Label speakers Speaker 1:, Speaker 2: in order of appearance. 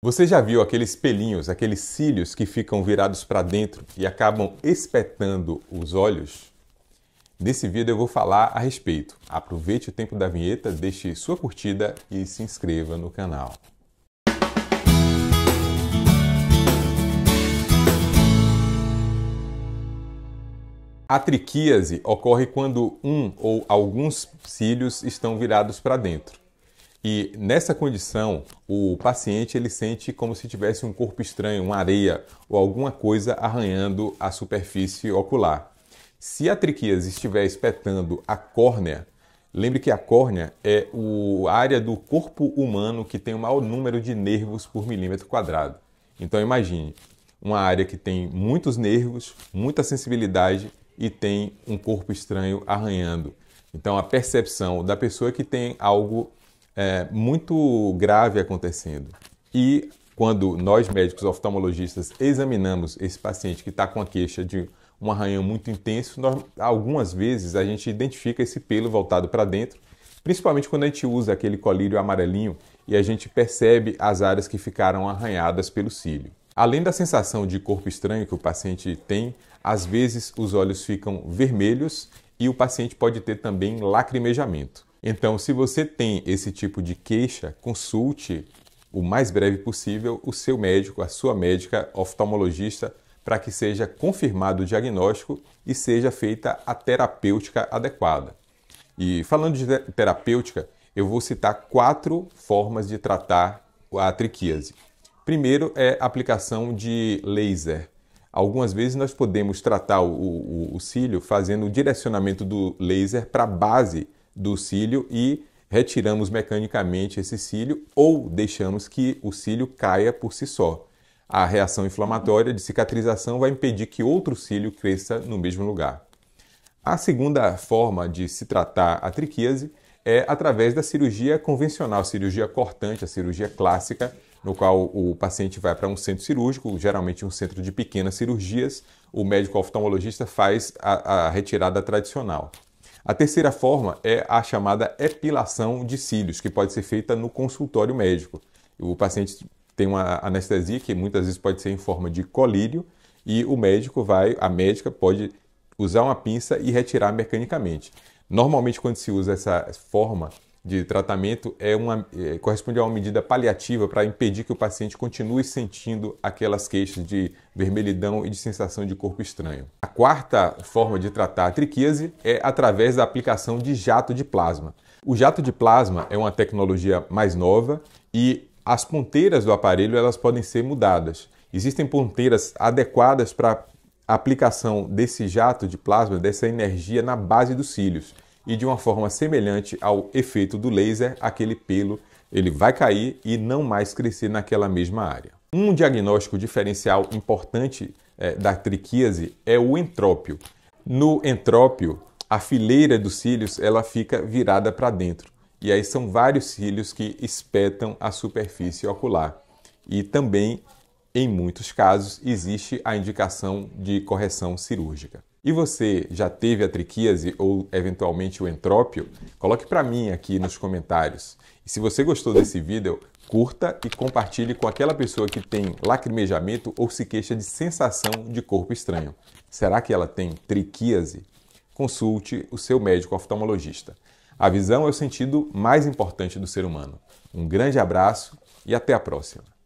Speaker 1: Você já viu aqueles pelinhos, aqueles cílios que ficam virados para dentro e acabam espetando os olhos? Nesse vídeo eu vou falar a respeito. Aproveite o tempo da vinheta, deixe sua curtida e se inscreva no canal. A triquíase ocorre quando um ou alguns cílios estão virados para dentro. E nessa condição, o paciente ele sente como se tivesse um corpo estranho, uma areia ou alguma coisa arranhando a superfície ocular. Se a triquias estiver espetando a córnea, lembre que a córnea é a área do corpo humano que tem o maior número de nervos por milímetro quadrado. Então imagine, uma área que tem muitos nervos, muita sensibilidade e tem um corpo estranho arranhando. Então a percepção da pessoa é que tem algo é, muito grave acontecendo. E quando nós médicos oftalmologistas examinamos esse paciente que está com a queixa de um arranhão muito intenso, nós, algumas vezes a gente identifica esse pelo voltado para dentro, principalmente quando a gente usa aquele colírio amarelinho e a gente percebe as áreas que ficaram arranhadas pelo cílio. Além da sensação de corpo estranho que o paciente tem, às vezes os olhos ficam vermelhos e o paciente pode ter também lacrimejamento. Então, se você tem esse tipo de queixa, consulte o mais breve possível o seu médico, a sua médica oftalmologista, para que seja confirmado o diagnóstico e seja feita a terapêutica adequada. E falando de terapêutica, eu vou citar quatro formas de tratar a triquíase. Primeiro é a aplicação de laser. Algumas vezes nós podemos tratar o, o, o cílio fazendo o direcionamento do laser para a base do cílio e retiramos mecanicamente esse cílio ou deixamos que o cílio caia por si só. A reação inflamatória de cicatrização vai impedir que outro cílio cresça no mesmo lugar. A segunda forma de se tratar a triquíase é através da cirurgia convencional, cirurgia cortante, a cirurgia clássica, no qual o paciente vai para um centro cirúrgico, geralmente um centro de pequenas cirurgias, o médico oftalmologista faz a, a retirada tradicional. A terceira forma é a chamada epilação de cílios, que pode ser feita no consultório médico. O paciente tem uma anestesia que muitas vezes pode ser em forma de colírio e o médico vai, a médica pode usar uma pinça e retirar mecanicamente. Normalmente quando se usa essa forma de tratamento é uma, é, corresponde a uma medida paliativa para impedir que o paciente continue sentindo aquelas queixas de vermelhidão e de sensação de corpo estranho. A quarta forma de tratar a triquíase é através da aplicação de jato de plasma. O jato de plasma é uma tecnologia mais nova e as ponteiras do aparelho elas podem ser mudadas. Existem ponteiras adequadas para aplicação desse jato de plasma, dessa energia na base dos cílios e de uma forma semelhante ao efeito do laser, aquele pelo ele vai cair e não mais crescer naquela mesma área. Um diagnóstico diferencial importante é, da triquíase é o entrópio. No entrópio, a fileira dos cílios ela fica virada para dentro. E aí são vários cílios que espetam a superfície ocular. E também em muitos casos, existe a indicação de correção cirúrgica. E você já teve a triquíase ou eventualmente o entrópio? Coloque para mim aqui nos comentários. E se você gostou desse vídeo, curta e compartilhe com aquela pessoa que tem lacrimejamento ou se queixa de sensação de corpo estranho. Será que ela tem triquíase? Consulte o seu médico oftalmologista. A visão é o sentido mais importante do ser humano. Um grande abraço e até a próxima.